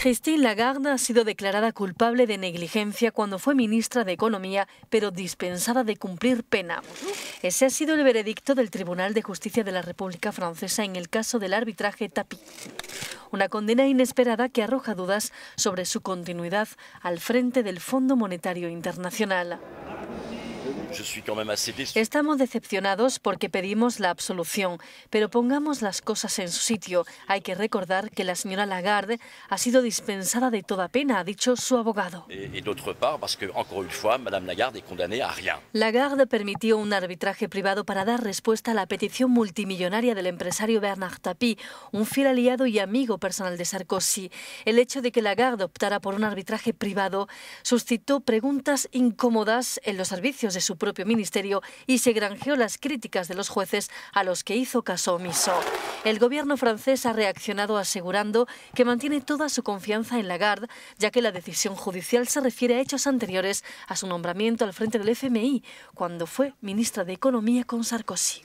Christine Lagarde ha sido declarada culpable de negligencia cuando fue ministra de Economía, pero dispensada de cumplir pena. Ese ha sido el veredicto del Tribunal de Justicia de la República Francesa en el caso del arbitraje Tapi. Una condena inesperada que arroja dudas sobre su continuidad al frente del Fondo Monetario Internacional. Estamos decepcionados porque pedimos la absolución, pero pongamos las cosas en su sitio. Hay que recordar que la señora Lagarde ha sido dispensada de toda pena, ha dicho su abogado. Lagarde permitió un arbitraje privado para dar respuesta a la petición multimillonaria del empresario Bernard Tapie, un fiel aliado y amigo personal de Sarkozy. El hecho de que Lagarde optara por un arbitraje privado suscitó preguntas incómodas en los servicios de su propio ministerio y se granjeó las críticas de los jueces a los que hizo caso omiso. El gobierno francés ha reaccionado asegurando que mantiene toda su confianza en Lagarde, ya que la decisión judicial se refiere a hechos anteriores a su nombramiento al frente del FMI, cuando fue ministra de Economía con Sarkozy.